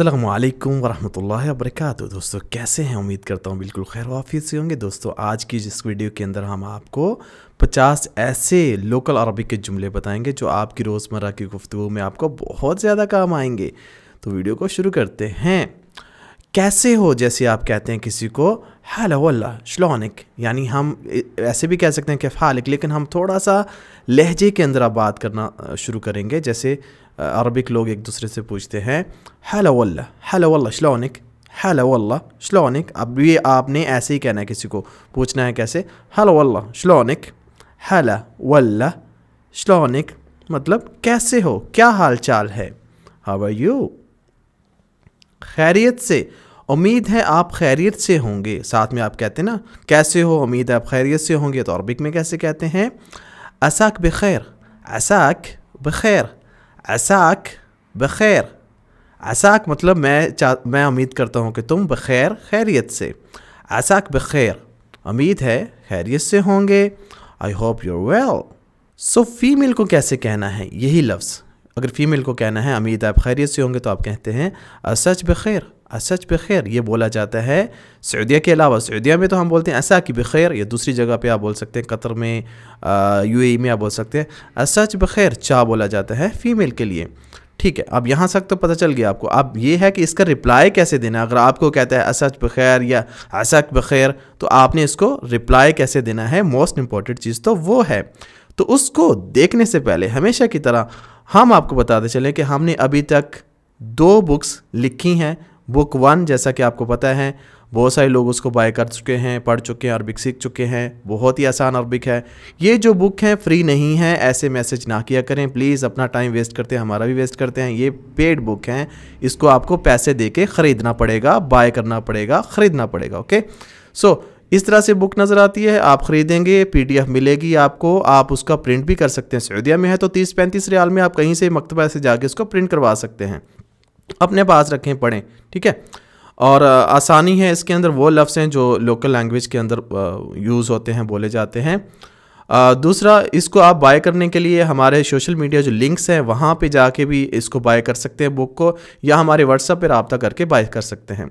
अल्लाम वरहमल वबरक दोस्तों कैसे हैं उम्मीद करता हूँ बिल्कुल खैर वाफियत से होंगे दोस्तों आज की जिस वीडियो के अंदर हम आपको 50 ऐसे लोकल अरबी के जुमले बताएंगे जो आपकी रोज़मर्रा की गुफ्तु में आपको बहुत ज़्यादा काम आएंगे तो वीडियो को शुरू करते हैं कैसे हो जैसे आप कहते हैं किसी को हला वल्ला श्लोनिक यानी हम ऐसे भी कह सकते हैं कि फालिक लेकिन हम थोड़ा सा लहजे के अंदर आप बात करना शुरू करेंगे जैसे अरबिक लोग एक दूसरे से पूछते हैं हेलो वल्ला हला वल्ला श्लोनिक हेलो वल्ला श्लोनिक अब ये आपने ऐसे ही कहना है किसी को पूछना है कैसे हेलो वल्ला श्लोनिक हेलो वल्ला श्लोनिक मतलब कैसे हो क्या हाल चाल है हाउ आर यू खैरियत से उम्मीद है आप खैरियत से होंगे साथ में आप कहते हैं ना कैसे हो उम्मीद है आप खैरियत से होंगे तो अरबिक में कैसे कहते हैं असाक बखैर असाक बखैर असाक बखैर असाक मतलब मैं चा मैं उम्मीद करता हूँ कि तुम बखैर खैरियत से असाक बखैर उम्मीद है खैरियत से होंगे I hope your well so female को कैसे कहना है यही लफ्ज़ अगर फीमेल को कहना है उम्मीद आप खैरियत से होंगे तो आप कहते हैं असच बखैर असच बखैर ये बोला जाता है सऊदिया के अलावा सऊदिया में तो हम बोलते हैं असा की बखैर या दूसरी जगह पे आप बोल सकते हैं कतर में यूएई में आप बोल सकते हैं असच बखैर चा बोला जाता है फ़ीमेल के लिए ठीक है अब यहाँ तक तो पता चल गया आपको अब ये है कि इसका रिप्लाई कैसे देना अगर आपको कहता है असच बखैर या असक बखैर तो आपने इसको रिप्लाई कैसे देना है मोस्ट इम्पॉर्टेंट चीज़ तो वो है तो उसको देखने से पहले हमेशा की तरह हम आपको बताते चलें कि हमने अभी तक दो बुक्स लिखी हैं बुक वन जैसा कि आपको पता है बहुत सारे लोग उसको बाय कर चुके हैं पढ़ चुके हैं अरबिक सीख चुके हैं बहुत ही आसान अरबिक है ये जो बुक है फ्री नहीं है ऐसे मैसेज ना किया करें प्लीज़ अपना टाइम वेस्ट करते हैं हमारा भी वेस्ट करते हैं ये पेड बुक हैं इसको आपको पैसे दे के ख़रीदना पड़ेगा बाय करना पड़ेगा ख़रीदना पड़ेगा ओके सो इस तरह से बुक नज़र आती है आप ख़रीदेंगे पी मिलेगी आपको आप उसका प्रिंट भी कर सकते हैं सऊदिया में है तो तीस पैंतीस रियाल में आप कहीं से मकतबा से जाके इसको प्रिंट करवा सकते हैं अपने पास रखें पढ़ें ठीक है और आसानी है इसके अंदर वो लफ्ज़ हैं जो लोकल लैंग्वेज के अंदर यूज़ होते हैं बोले जाते हैं दूसरा इसको आप बाय करने के लिए हमारे सोशल मीडिया जो लिंक्स हैं वहाँ पे जाके भी इसको बाय कर सकते हैं बुक को या हमारे व्हाट्सअप पर रबता करके बाय कर सकते हैं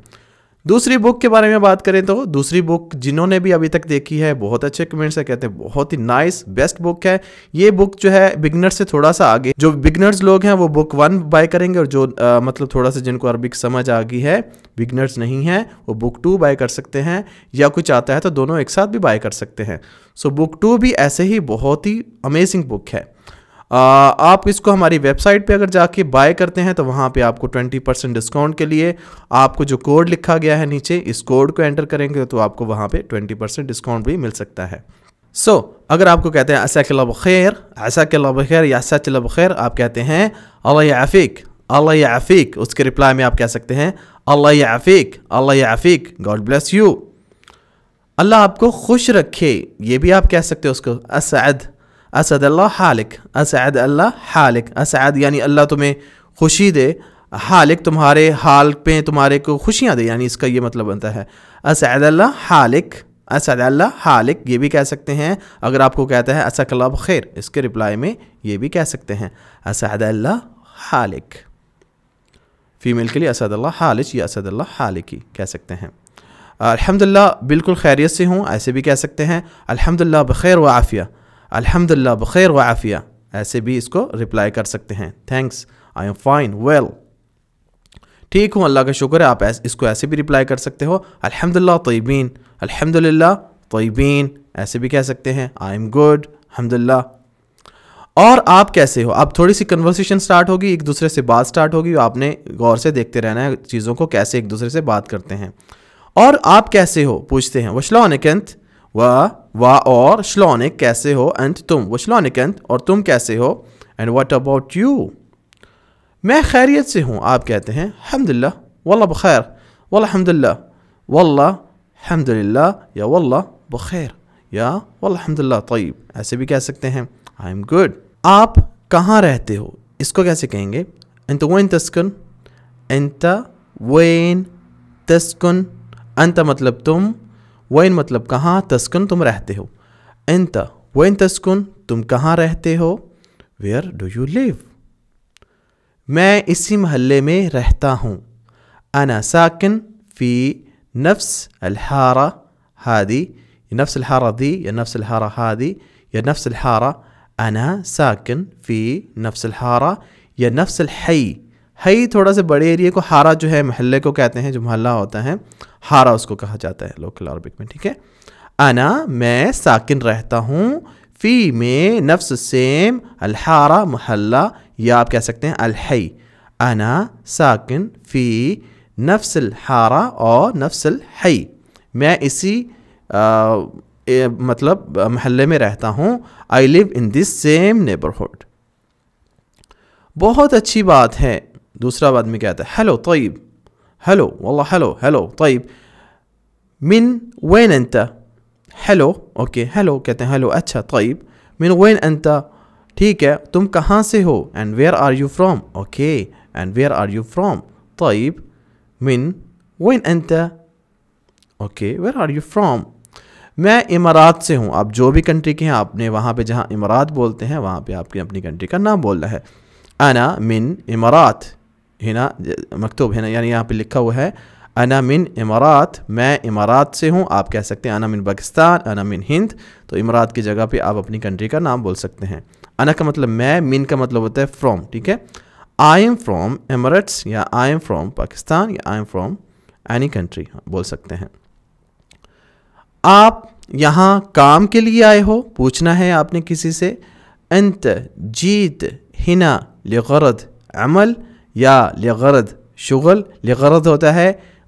दूसरी बुक के बारे में बात करें तो दूसरी बुक जिन्होंने भी अभी तक देखी है बहुत अच्छे कमेंट्स है कहते हैं बहुत ही नाइस बेस्ट बुक है ये बुक जो है बिगनर से थोड़ा सा आगे जो बिगनर्स लोग हैं वो बुक वन बाय करेंगे और जो आ, मतलब थोड़ा सा जिनको अरबिक समझ आ गई है बिगनर्स नहीं है वो बुक टू बाय कर सकते हैं या कुछ आता है तो दोनों एक साथ भी बाय कर सकते हैं सो बुक टू भी ऐसे ही बहुत ही अमेजिंग बुक है आप इसको हमारी वेबसाइट पे अगर जाके बाय करते हैं तो वहाँ पे आपको 20 परसेंट डिस्काउंट के लिए आपको जो कोड लिखा गया है नीचे इस कोड को एंटर करेंगे तो आपको वहाँ पे 20 परसेंट डिस्काउंट भी मिल सकता है सो so, अगर आपको कहते हैं असा किला बखैर असा किला बखैर या असा किला बखैर आप कहते हैं अल्लाह आफिक अल्लाह आफिक उसके रिप्लाई में आप कह सकते हैं अल्लाह आफिक आफिक गॉड ब्लेस यू अल्लाह आपको खुश रखे ये भी आप कह सकते हो उसको असद असद अल्लाह हालिक असद अल्लाह हालिक असद यानी अल्लाह तुम्हें खुशी दे हालिक तुम्हारे हाल पे तुम्हारे को खुशियाँ दे यानी इसका ये मतलब बनता है असद अल्लाह हालिक असद अल्लाह हालिक ये भी कह सकते हैं अगर आपको कहता है असकलब खैर इसके रिप्लाई में ये भी कह सकते हैं असद अल्लाह हालिक फीमेल के लिए असद अल्लाह हालिश या असद अल्लाह हालिकी कह सकते हैं अलहमदिल्ला बिल्कुल खैरियत से हूँ ऐसे भी कह सकते हैं अलहमदिल्ला बखैर आफ़िया अल्हम्दुलिल्लाह बखैर व आफिया ऐसे भी इसको रिप्लाई कर सकते हैं thanks I am fine well ठीक हूँ अल्लाह का शुक्र है आप ऐस, इसको ऐसे भी रिप्लाई कर सकते हो अल्हम्दुलिल्लाह तयबीन अल्हम्दुलिल्लाह तयबीन ऐसे भी कह सकते हैं आई एम गुड अलहमदिल्ला और आप कैसे हो अब थोड़ी सी कन्वर्सेशन स्टार्ट होगी एक दूसरे से बात स्टार्ट होगी आपने गौर से देखते रहना है चीज़ों को कैसे एक दूसरे से बात करते हैं और आप कैसे हो पूछते हैं वशला अनकंत व वा और श्लोनिक कैसे हो अंत तुम वो श्लोनिक अंत और तुम कैसे हो एंड वट अबाउट यू मैं खैरियत से हूँ आप कहते हैं हमदिल्ला वल्ला बखैर वल्ला हमदिल्ला वल्ला हमदिल्ला या वल्ला बखैर या वल्ला हमदिल्ला तयब ऐसे भी कह सकते हैं आई एम गुड आप कहाँ रहते हो इसको कैसे कहेंगे अंत वन तस्कन अंत वेन तस्कन अंत मतलब तुम وين مطلب कहाँ تسكن تم रहते हो أنت وين تسكن تم कहाँ रहते हो where do you live मैं इसी महल्ले में रहता हूँ أنا ساكن في نفس الحارة هذه نفس الحارة ذي يا نفس الحارة هذه يا نفس الحارة أنا ساكن في نفس الحارة يا نفس الحي हई थोड़ा से बड़े एरिया को हारा जो है महल्ले को कहते हैं जो मोहल्ला होता है हारा उसको कहा जाता है लोकल अरबिक में ठीक है अना मैं साकिन रहता हूँ फ़ी में नफ्स सेम अल्हारा महल्ला या आप कह सकते हैं अलहई अना साकिन फ़ी नफ्सल हारा और नफ्सल हई मैं इसी आ, ए, मतलब महल्ले में रहता हूँ I live in this same neighbourhood बहुत अच्छी बात है दूसरा आदमी कहता है हेलो तयब हेलो वल्ला हेलो हेलो तोयब मिन वेन अंत हेलो ओके हेलो कहते हैं हेलो अच्छा तोयब मिन वेन अंत ठीक है तुम कहाँ से हो and where are you from okay and where are you from तयब मिन वेन एंत okay where are you from मैं इमारात से हूँ आप जो भी कंट्री के हैं आपने वहाँ पे जहाँ इमारात बोलते हैं वहाँ पे आपकी अपनी कंट्री का नाम बोलना है आना मिन इमारात هنا मकतूब هنا यानी यहाँ पे लिखा हुआ है अना मिन इमारात मैं इमारात से हूँ आप कह सकते हैं अना मिन पाकिस्तान अना मिन हिंद तो इमारात की जगह पे आप अपनी कंट्री का नाम बोल सकते हैं अना का मतलब मैं मिन का मतलब होता है फ्राम ठीक है आई एम फ्राम एमरेट्स या आई एम फ्राम पाकिस्तान या I am from any country बोल सकते हैं आप यहाँ काम के लिए आए हो पूछना है आपने किसी से अंत जीत हिना लगरद अमल या लगरद शुगल लगरद होता है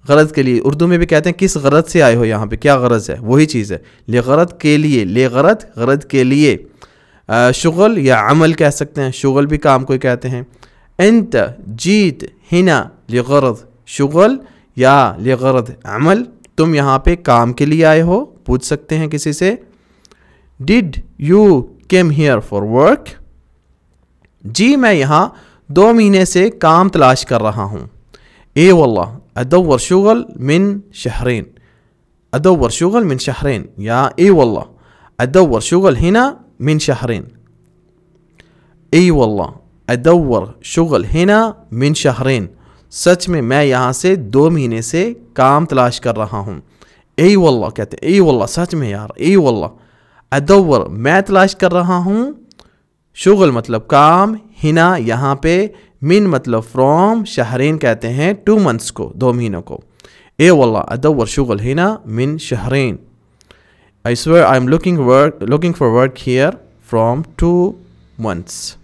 गरज के लिए उर्दू में भी कहते हैं किस गरज से आए हो यहाँ पे क्या गरज है वही चीज़ है ले गरत के लिए ले गरज गरज के लिए शुगल या अमल कह सकते हैं शुगल भी काम को कहते हैं इंत जीत हिना ले गरत शुगल या ले गरज अमल तुम यहाँ पे काम के लिए आए हो पूछ सकते हैं किसी से did you came here for work जी मैं यहाँ دو مہینے سے کام تلاش کر رہا ہوں اے والله ادور شغل من شهرين ادور شغل من شهرين يا اي والله ادور شغل هنا من شهرين اي والله ادور شغل هنا من شهرين سچ میں میں یہاں سے دو مہینے سے کام تلاش کر رہا ہوں اي والله کہتے اي والله سچ میں یار اي والله ادور میں تلاش کر رہا ہوں شغل مطلب کام हिना यहाँ पे मिन मतलब फ्रॉम शहरीन कहते हैं टू मंथ्स को दो महीनों को ए वल्ला अदब शुगल हिना मिन शहरीन I swear I am looking work looking for work here from two months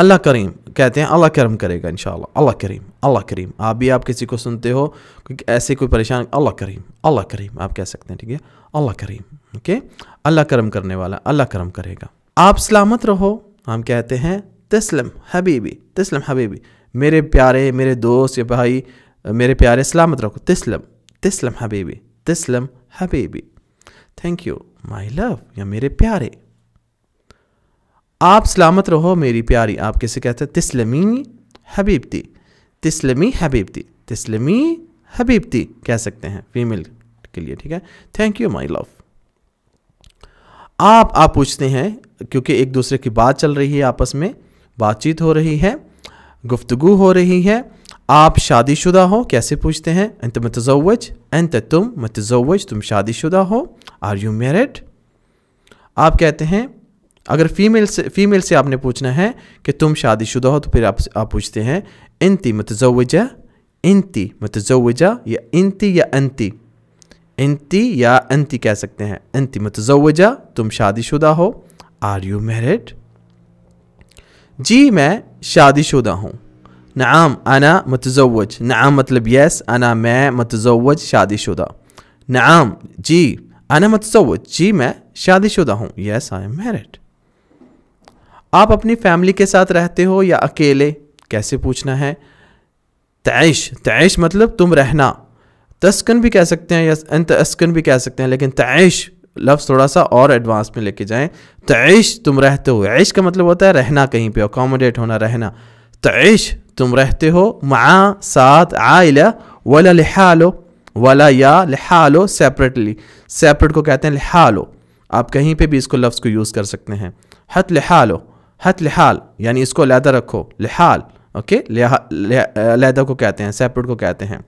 Allah करीम कहते हैं अल्लाह करम करेगा इन अल्लाह करीम अल्लाह करीम आप भी आप किसी को सुनते हो क्योंकि ऐसे कोई परेशान अल्लाह करीम अल्लाह करीम आप कह सकते हैं ठीक है अल्लाह करीम ओके अल्लाह करम करने वाला अल्लाह करम करेगा आप सलामत रहो हम कहते हैं तस्लम हबीबी तस्लम हबीबी मेरे प्यारे मेरे दोस्त या भाई मेरे प्यारे सलामत रखो तस्लम तस्लम हबीबी तस्लम हबीबी थैंक यू माई लव या मेरे प्यारे आप सलामत रहो मेरी प्यारी आप किसे कहते हैं तस्लमी हबीबती तस्लमी हबीबती तस्लमी हबीबती कह सकते हैं फीमेल के लिए ठीक है थैंक यू माई लव आप आप पूछते हैं क्योंकि एक दूसरे की बात चल रही है आपस में बातचीत हो रही है गुफ्तगु हो रही है आप शादीशुदा हो कैसे पूछते हैं अंत मतजवज अंत तुम मतजवज तुम शादीशुदा हो आर यू मैरिड आप कहते हैं अगर फीमेल से फीमेल से आपने पूछना है कि तुम शादीशुदा हो तो फिर आप आप पूछते हैं इंती मतजवजा इंती मतजवजा या इंती या अंति इंती या अंति कह सकते हैं इंती मतजवजा तुम शादीशुदा हो आर यू मैरिड जी मैं शादीशुदा हूँ नाम अना मतजवज नाम मतलब यस अना मैं मतजवज शादीशुदा नाम जी अना मतजवज जी मैं शादीशुदा हूँ यस आई एम मैरिड आप अपनी फैमिली के साथ रहते हो या अकेले कैसे पूछना है तैश तैश मतलब तुम रहना तस्कन भी कह सकते हैं या तस्कन भी कह सकते हैं लेकिन तैश लफ्ज़ थोड़ा सा और एडवांस में लेके जाएं तैश तुम रहते हो ऐश का मतलब होता है रहना कहीं पे अकोमोडेट होना रहना तैश तुम रहते हो मा साथ वाला लिहा लो वाला या लो सेपरेटली सेपरेट को कहते हैं लिहा लो आप कहीं पे भी इसको लफ्ज़ को यूज़ कर सकते हैं हत लो हत लिहाल यानी इसको लहदा रखो लिहाल ओके लहदा को कहते हैं सेपरेट को कहते हैं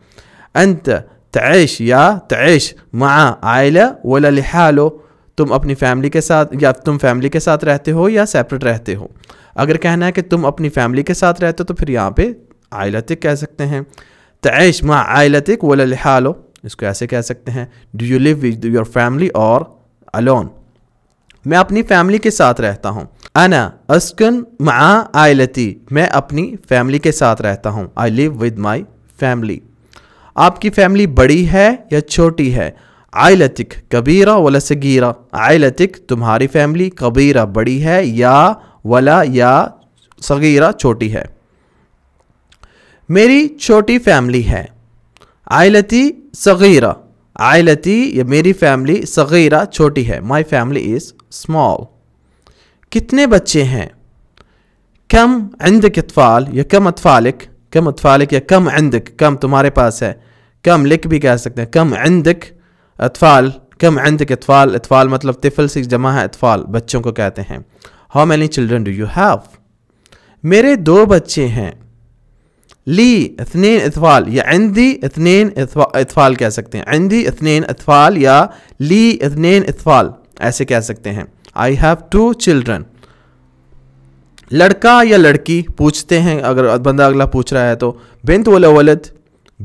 अंत تعيش يا تعيش مع عائلة ولا لحاله तुम अपनी फैमिली के साथ या तुम फैमिली के साथ रहते हो या सेपरेट रहते हो अगर कहना है कि तुम अपनी फैमिली के साथ रहते हो तो फिर यहाँ पे आयलतिक कह सकते हैं तैश माँ आयलतिक वला लिहालो इसको ऐसे कह सकते हैं do you live with your family और अलोन मैं अपनी फैमिली के साथ रहता हूँ अना अस्कन माँ आयलती मैं अपनी फैमिली के साथ रहता हूँ I live with my family आपकी फैमिली बड़ी है या छोटी है आयलतिक कबीरा वला सगीरा आयलतिक तुम्हारी फैमिली कबीरा बड़ी है या वला या सगीरा छोटी है मेरी छोटी फैमिली है आयलती सगीरा आयलती या मेरी फैमिली सगीरा छोटी है माई फैमिली इज़ स्मॉल कितने बच्चे हैं कम अंदक अतफ़ाल या कम अतफ़ालिक कम अतफ़ालिक या कम अंदक कम तुम्हारे पास है कम लिख भी कह सकते हैं कम इंदक अतफ़ाल कम इंदक अतफ़ाल अतफ़ाल मतलब तिफल से जमा है अतफ़ाल बच्चों को कहते हैं how many children do you have मेरे दो बच्चे हैं ली इतनेन अतफ़ाल या इंदी इतनेन अतफ़ाल कह सकते हैं इंदी इतनेन अतफ़ाल या ली इतनेन अतफ़ाल ऐसे कह सकते हैं आई हैव टू चिल्ड्रन लड़का या लड़की पूछते हैं अगर बंदा अगला पूछ रहा है तो बिंत वला वलद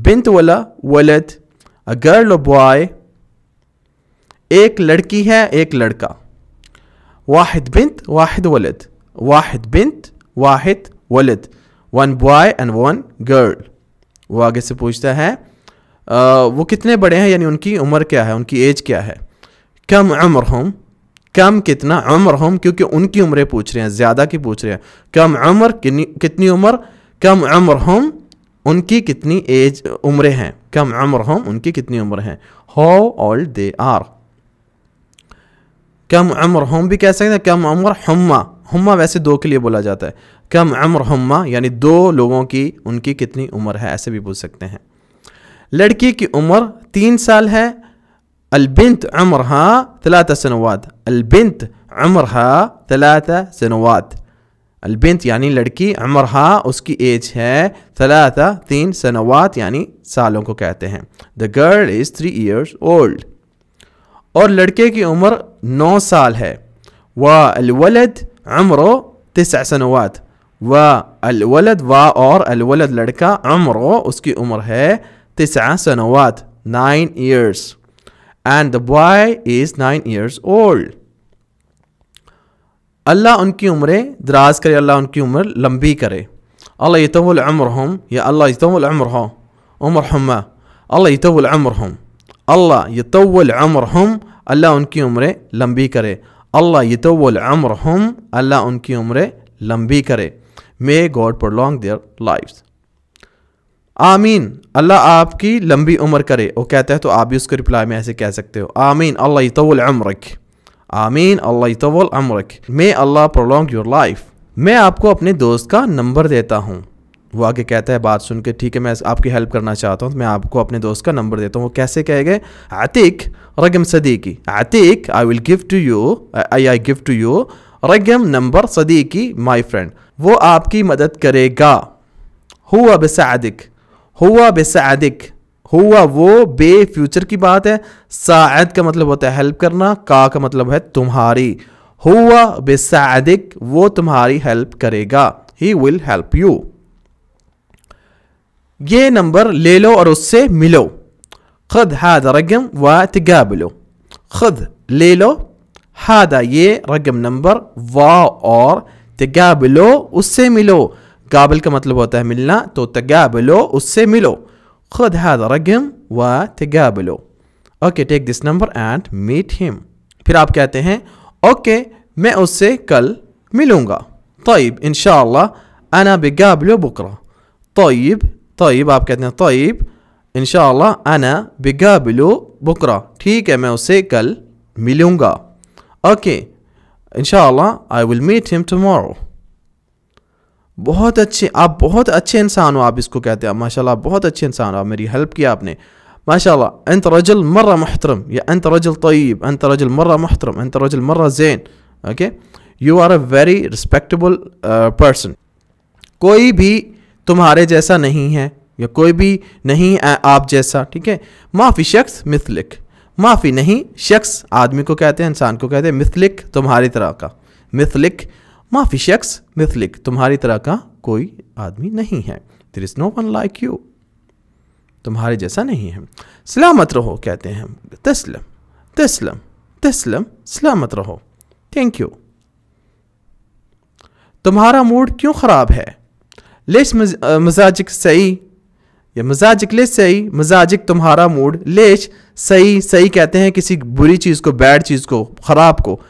बिंत वला वलद अ गर्ल और बॉय एक लड़की है एक लड़का वाहिद बिंत वाहिद वलद वाहिद बिंत वाहिद वलद one boy and one girl वो आगे से पूछता है आ, वो कितने बड़े हैं यानी उनकी उम्र क्या है उनकी एज क्या है कम उम्र हम कम कितना उम्र हम क्योंकि उनकी उम्रें पूछ रहे हैं ज़्यादा की पूछ रहे हैं कम उम्र कितनी उम्र कम उम्र हम उनकी कितनी एज उम्र हैं कम उम्र हम उनकी कितनी उम्र हैं हाउ ओल्ड दे आर कम उम्र हम भी कह सकते हैं कम उम्र हम्मा हम्मा वैसे दो के लिए बोला जाता है कम उम्र हम्मा यानी दो लोगों की उनकी कितनी उम्र है ऐसे भी पूछ सकते हैं लड़की की उम्र तीन साल है अलबिंत उम्र हा तलात सनवाद अलबिंत उम्र हा तलात सनवाद अलबिंत यानी लड़की अमर उम्रहा उसकी एज है थलाता तीन सनवात यानी सालों को कहते हैं the girl is three years old और लड़के की उम्र नौ साल है व अलवलद अमर तिस सनवात व अलवलद वाह और अलवलद लड़का उम्र उसकी उम्र है तसा सनवात nine years and the boy is nine years old Allah उनकी उम्रें दराज करे अल्लाह उनकी उम्र लंबी करे अल्लाह यतमर हम या अल्लाह यतमर हों उम्र हमा अल्लाह यतमर हम अल्लाह यतमर हम अल्लाह उनकी उम्रें लंबी करे अल्लाह यतमर हम अल्लाह उनकी उम्रें लंबी करे may God prolong their life आमीन अल्लाह आपकी लंबी उम्र करे वो कहते हैं तो आप भी उसको रिप्लाई में ऐसे कह सकते हो आमीन अल्लाह यतमर रख आमीन अल्लाह तवल अमरक may Allah prolong your life मैं आपको अपने दोस्त का नंबर देता हूँ वो आगे कहता है बात सुन के ठीक है मैं आपकी हेल्प करना चाहता हूँ तो मैं आपको अपने दोस्त का नंबर देता हूँ वो कैसे कह गए आतिक रगम सदीकी आतिक I will give to you I I give to you रगम नंबर सदीकी माय फ्रेंड वो आपकी मदद करेगा हुआ बेसादिक हुआ बेसादिक हुआ वो बे फ्यूचर की बात है सायद का मतलब होता है हेल्प करना का का मतलब है तुम्हारी हुआ बेसादिक वो तुम्हारी हेल्प करेगा ही विल हेल्प यू ये नंबर ले लो और उससे मिलो खुद हाद रगम व तगाबलो खुद ले लो हादा ये रगम नंबर व और तगाबलो उससे मिलो काबिल का मतलब होता है मिलना तो तगाबलो उससे मिलो خذ هذا رقم وتقابله اوكي تيك ذس نمبر اند ميت هيم پھر آپ کہتے ہیں اوکے میں اس سے کل ملوں گا طيب ان شاء الله انا بقابله بكره طيب طيب آپ کہتے ہیں طيب ان شاء الله انا بقابله بكره ٹھیک ہے میں اس سے کل ملوں گا اوکے ان شاء الله i will meet him tomorrow बहुत अच्छे आप बहुत अच्छे इंसान हो आप इसको कहते हैं माशाल्लाह बहुत अच्छे इंसान हो आप मेरी हेल्प किया आपने माशाल्लाह अंत रजल मर्रा मोहतरम या अंत रजल तयब अंत रजल मर्रा मोहतरम अंत रजल मर्रा जैन okay you are a very respectable person कोई भी तुम्हारे जैसा नहीं है या कोई भी नहीं आप जैसा ठीक है माफ़ी शख्स मिथलिक माफ़ी नहीं शख्स आदमी को कहते हैं इंसान को कहते हैं मिथलिक तुम्हारी तरह का मिथलिक माफी शख्स मिथलिक तुम्हारी तरह का कोई आदमी नहीं है there is no one like you तुम्हारे जैसा नहीं है सलामत रहो कहते हैं तस्लम तस्लम तस्लम सलामत रहो थैंक यू तुम्हारा मूड क्यों ख़राब है लेस मजाजिक सही या मजाजिक लेश सही मजाजिक तुम्हारा मूड लेश सही सही कहते हैं किसी बुरी चीज़ को बैड चीज़ को ख़राब को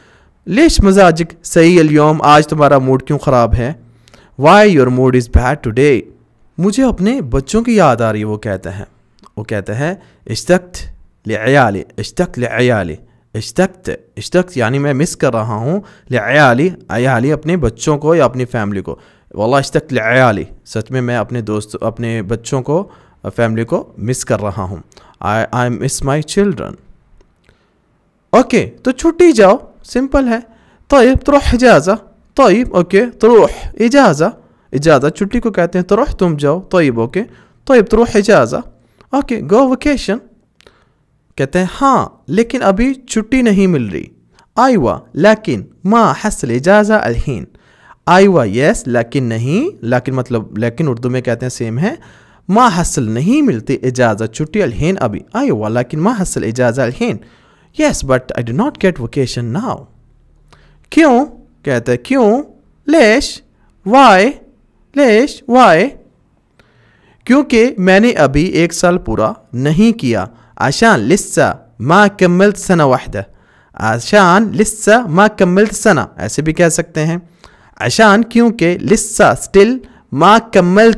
लेश मजाजिक सही अलियोम आज तुम्हारा मूड क्यों ख़राब है why your mood is bad today मुझे अपने बच्चों की याद आ रही है वो कहते हैं वो कहते हैं इश्तक्त लयाली इश्तक्त लयाली इश्तक्त इश्तक्त यानी मैं मिस कर रहा हूँ लयाली अयाली अपने बच्चों को या अपनी फैमिली को वाला इश्तक्त लयाली सच में मैं अपने दोस्त अपने बच्चों को फैमिली को मिस कर रहा हूँ I I miss my children okay तो छुट्टी जाओ सिंपल है तयब तरोह इजाज़ा तयब ओके तरोह इजाज़ा इजाज़ा छुट्टी को कहते हैं तरोह तुम जाओ तयब ओके तयब तरोह इजाज़ा ओके गो वकेशन कहते हैं हाँ लेकिन अभी छुट्टी नहीं मिल रही आईवा लेकिन माँ हसल इजाज़ा अलहीन आईवा यस लेकिन नहीं लेकिन मतलब लेकिन उर्दू में कहते हैं सेम है माँ हसल नहीं मिलती इजाज़त छुट्टी अलहीन अभी आईवा लेकिन माँ हसल इजाज़ा अलहीन yes but I do not get vacation now क्यों कहते हैं क्यों लेश वाई लेश वाई क्योंकि मैंने अभी एक साल पूरा नहीं किया आशान लिस्सा माँ कमल सना वाहद आशान लिस्सा माँ कमल सना ऐसे भी कह सकते हैं आशान क्योंकि लिस्सा स्टिल माँ कमल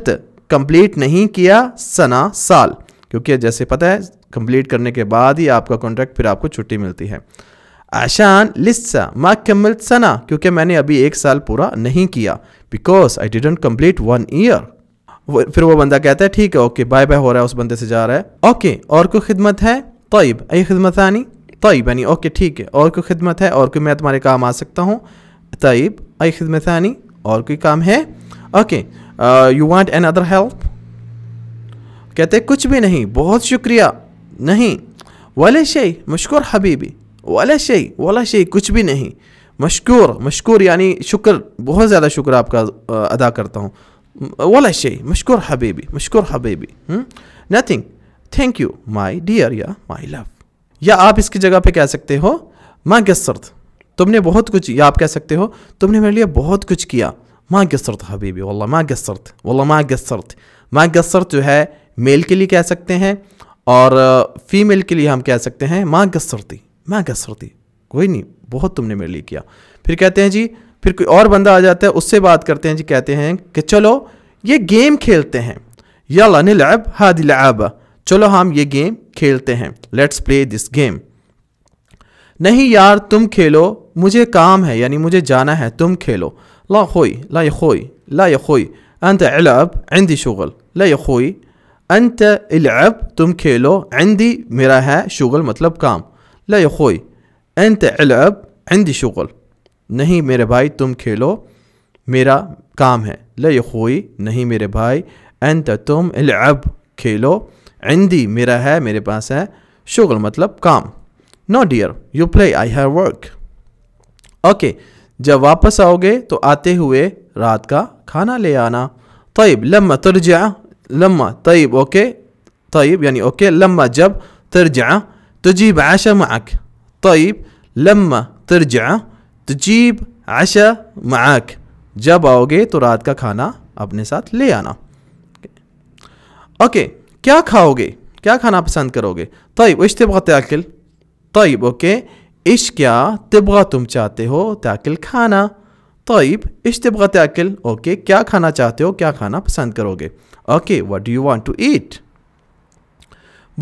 कंप्लीट नहीं किया सना साल क्योंकि जैसे पता है कंप्लीट करने के बाद ही आपका कॉन्ट्रैक्ट फिर आपको छुट्टी मिलती है आशान लिस्सा मा कमल सना क्योंकि मैंने अभी एक साल पूरा नहीं किया because I didn't complete one year फिर वो बंदा कहता है ठीक है ओके बाय बाय हो रहा है उस बंदे से जा रहा है ओके और कोई खिदमत है तोयब आई खिदमत आनी तोयब यानी ओके ठीक है और कोई खिदमत है और कोई मैं तुम्हारे काम आ सकता हूँ तयब आई खिदमत आनी और कोई काम है okay you want another help कहते कुछ भी नहीं बहुत शुक्रिया नहीं वाले शही मशकूर हबीबी वाला शही वाला शही कुछ भी नहीं मशकूर मशकूर यानी शुक्र बहुत ज़्यादा शुक्र आपका अदा करता हूँ वाला शही मशकूर हबीबी मशकूर हबीबी nothing thank you my dear या माई लव या आप इसकी जगह पे कह सकते हो माँ गसरत तुमने बहुत कुछ या आप कह सकते हो तुमने मेरे लिए बहुत कुछ किया माँ गसरत हबीबी वाला माँ गसरत वाला माँ गसरत माँ गसरत जो है मेल के लिए कह सकते हैं और फीमेल के लिए हम कह सकते हैं माँ गसरती माँ गसरती कोई नहीं बहुत तुमने मेरे लिए किया फिर कहते हैं जी फिर कोई और बंदा आ जाता है उससे बात करते हैं जी कहते हैं कि चलो ये गेम खेलते हैं यला निलैब हादी लैब चलो हम ये गेम खेलते हैं लेट्स प्ले दिस गेम नहीं यार तुम खेलो मुझे काम है यानी मुझे जाना है तुम खेलो ला खोई ला खोई ला खोई अंत एलब एंदी शुगल ला खोई अंत इलअब तुम खेलो अंदी मेरा है शुगल मतलब काम ला यखोई अंत इलअब अंदी शुगल नहीं मेरे भाई तुम खेलो मेरा काम है ला यखोई नहीं मेरे भाई अंत तुम इलअब खेलो अंदी मेरा है मेरे पास है शुगल मतलब काम no dear you play I have work okay जब वापस आओगे तो आते हुए रात का खाना ले आना तयब लम तर्जा لما طيب اوكي طيب يعني اوكي لما جب ترجع تجيب عشاء معك طيب لما ترجع تجيب عشاء معك جب اوكي تو رات کا کھانا اپنے ساتھ لے آنا اوكي کیا کھاؤ گے کیا کھانا پسند کرو گے طيب ايش تبغى تاكل طيب اوكي ايش کیا تبغى تم چاہتے ہو تاكل کھانا طيب ايش تبغى تاكل اوكي کیا کھانا چاہتے ہو کیا کھانا پسند کرو گے okay what do you want to eat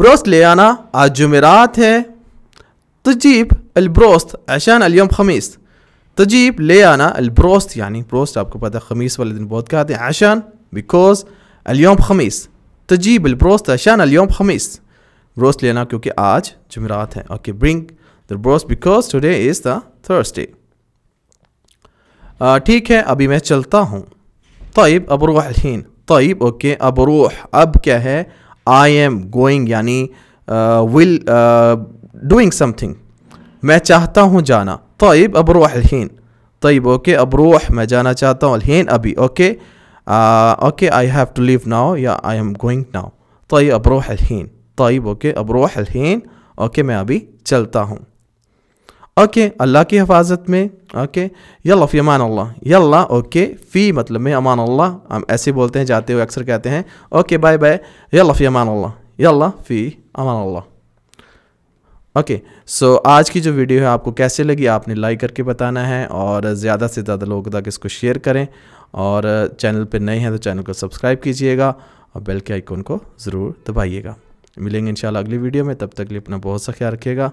broast ليانا आज جمعرات है تجيب البروست عشان اليوم خميس تجيب ليانا البروست يعني بروست आपको पता خميس वाले दिन बहुत खाते हैं عشان because اليوم خميس تجيب البروست عشان اليوم خميس بروست लेना क्योंकि आज जुमेरात है okay bring the broast because today is the Thursday ठीक है अभी मैं चलता हूँ طيب أبروح الحين तयब ओके अब रूह अब क्या है आई एम गोइंग यानी विल डूइंग समथिंग मैं चाहता हूँ जाना तयब अब रूह अलहीन तयब ओके अब रूह मैं जाना चाहता हूँ अलहीन अभी okay okay I have to leave now या आई एम गोइंग नाओ तयब अब रूह अलहीन तयब ओके अब रूह अलहीन ओके मैं अभी चलता हूँ ओके अल्लाह की हिफाजत में ओके यल्ला फ़ी अमान अल्लाह यल्ला ओके फ़ी मतलब में अमान अल्लाह हम ऐसे बोलते हैं जाते हुए अक्सर कहते हैं ओके बाय बाय यल्ला फ़ी अमान अल्लाह यल्ला फ़ी अमान अल्लाह ओके सो आज की जो वीडियो है आपको कैसे लगी आपने लाइक करके बताना है और ज़्यादा से ज़्यादा लोगों तक इसको शेयर करें और चैनल पर नए हैं तो चैनल को सब्सक्राइब कीजिएगा और बेल के आइकॉन को ज़रूर दबाइएगा मिलेंगे इंशाल्लाह अगली वीडियो में तब तक के लिए अपना बहुत सा ख्याल रखिएगा